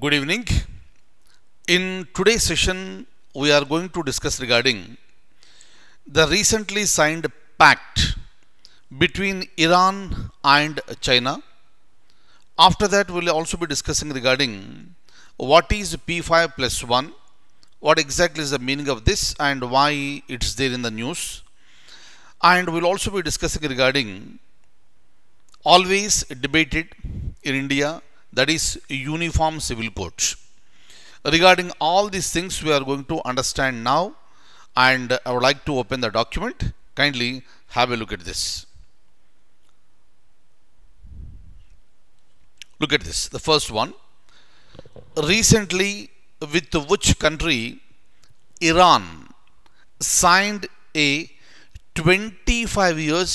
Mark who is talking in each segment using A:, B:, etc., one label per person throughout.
A: Good evening. In today's session, we are going to discuss regarding the recently signed pact between Iran and China. After that, we'll also be discussing regarding what is P5 plus 1, what exactly is the meaning of this and why it's there in the news. And we'll also be discussing regarding always debated in India that is Uniform Civil Code. Regarding all these things we are going to understand now and I would like to open the document. Kindly have a look at this. Look at this, the first one. Recently, with which country Iran signed a 25 years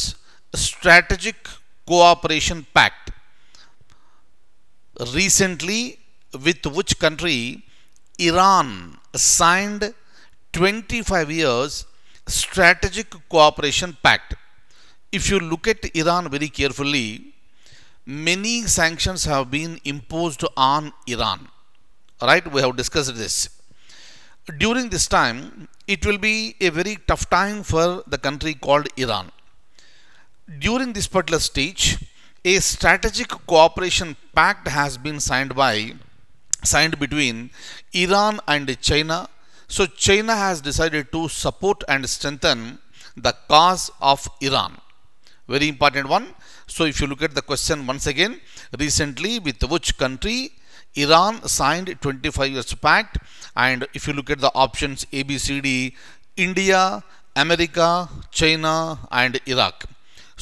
A: strategic cooperation pact recently with which country Iran signed 25 years strategic cooperation pact if you look at Iran very carefully many sanctions have been imposed on Iran right we have discussed this during this time it will be a very tough time for the country called Iran during this particular stage a strategic cooperation pact has been signed by signed between Iran and China. So China has decided to support and strengthen the cause of Iran. Very important one. So if you look at the question once again, recently with which country Iran signed 25 years pact and if you look at the options ABCD, India, America, China and Iraq.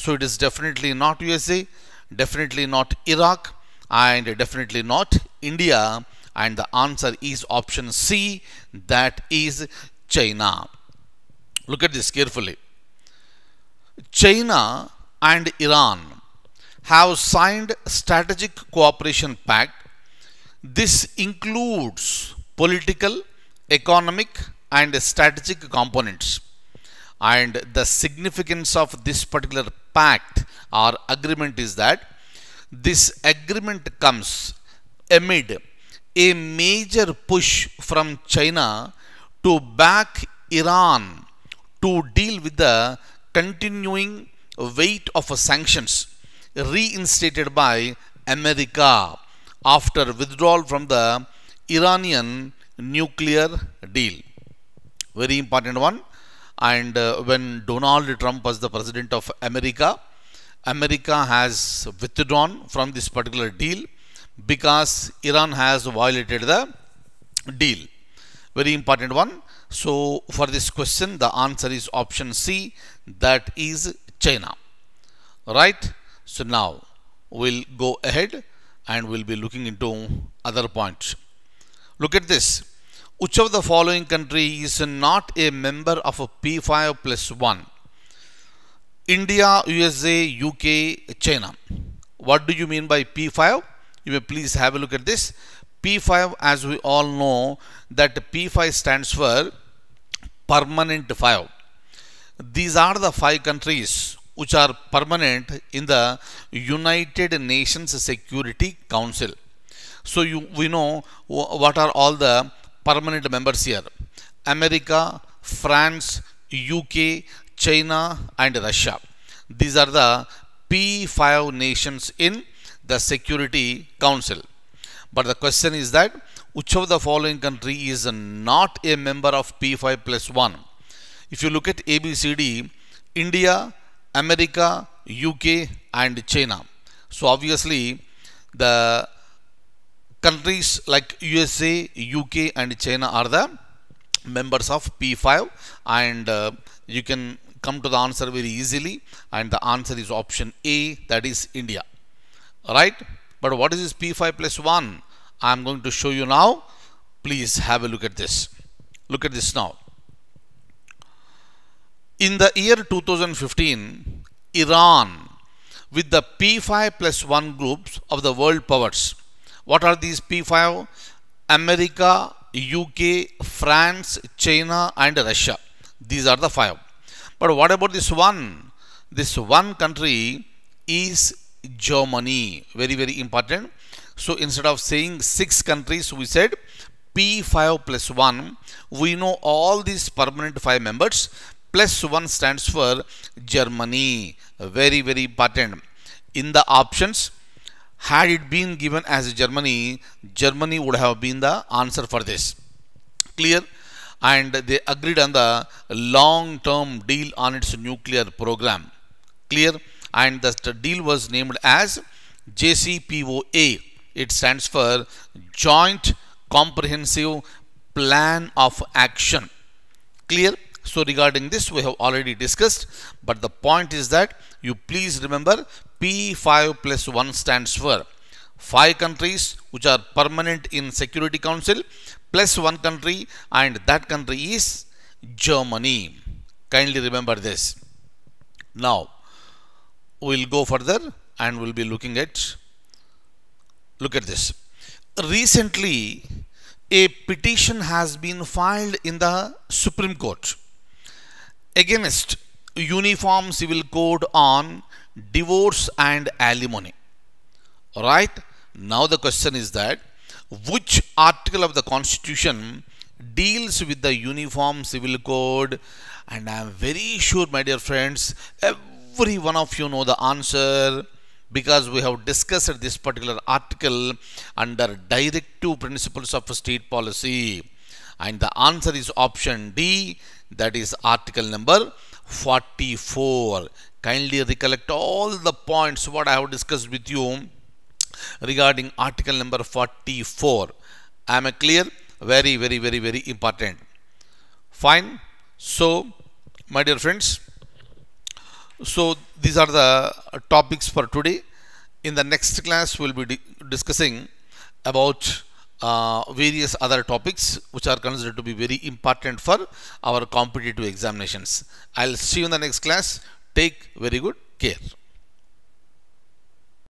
A: So it is definitely not USA, definitely not Iraq, and definitely not India. And the answer is option C, that is China. Look at this carefully. China and Iran have signed strategic cooperation pact. This includes political, economic and strategic components and the significance of this particular pact or agreement is that this agreement comes amid a major push from China to back Iran to deal with the continuing weight of sanctions reinstated by America after withdrawal from the Iranian nuclear deal. Very important one. And uh, when Donald Trump was the president of America, America has withdrawn from this particular deal because Iran has violated the deal. Very important one. So for this question, the answer is option C, that is China. Right? So now we'll go ahead and we'll be looking into other points. Look at this. Which of the following country is not a member of a P5 plus 1? India, USA, UK, China. What do you mean by P5? You may please have a look at this. P5 as we all know that P5 stands for permanent 5. These are the 5 countries which are permanent in the United Nations Security Council. So you, we know what are all the permanent members here America France UK China and Russia these are the P5 nations in the Security Council but the question is that which of the following country is not a member of P5 plus 1 if you look at ABCD India America UK and China so obviously the countries like USA, UK and China are the members of P5 and uh, you can come to the answer very easily and the answer is option A that is India right but what is this P5 plus 1 I am going to show you now please have a look at this look at this now in the year 2015 Iran with the P5 plus 1 groups of the world powers what are these P5? America, UK, France, China and Russia. These are the five. But what about this one? This one country is Germany. Very, very important. So instead of saying six countries, we said P5 plus 1. We know all these permanent five members. Plus 1 stands for Germany. Very, very important. In the options, had it been given as Germany, Germany would have been the answer for this. Clear? And they agreed on the long-term deal on its nuclear program. Clear? And the deal was named as JCPOA. It stands for Joint Comprehensive Plan of Action. Clear? So regarding this we have already discussed but the point is that you please remember P5 plus 1 stands for 5 countries which are permanent in Security Council plus 1 country and that country is Germany. Kindly remember this. Now we'll go further and we'll be looking at look at this. Recently a petition has been filed in the Supreme Court against uniform civil code on divorce and alimony right now the question is that which article of the constitution deals with the uniform civil code and i am very sure my dear friends every one of you know the answer because we have discussed this particular article under directive principles of state policy and the answer is option D, that is article number 44. Kindly recollect all the points what I have discussed with you regarding article number 44. Am I clear? Very, very, very, very important. Fine. So, my dear friends, so these are the topics for today. In the next class, we'll be di discussing about uh, various other topics which are considered to be very important for our competitive examinations. I'll see you in the next class. Take very good care.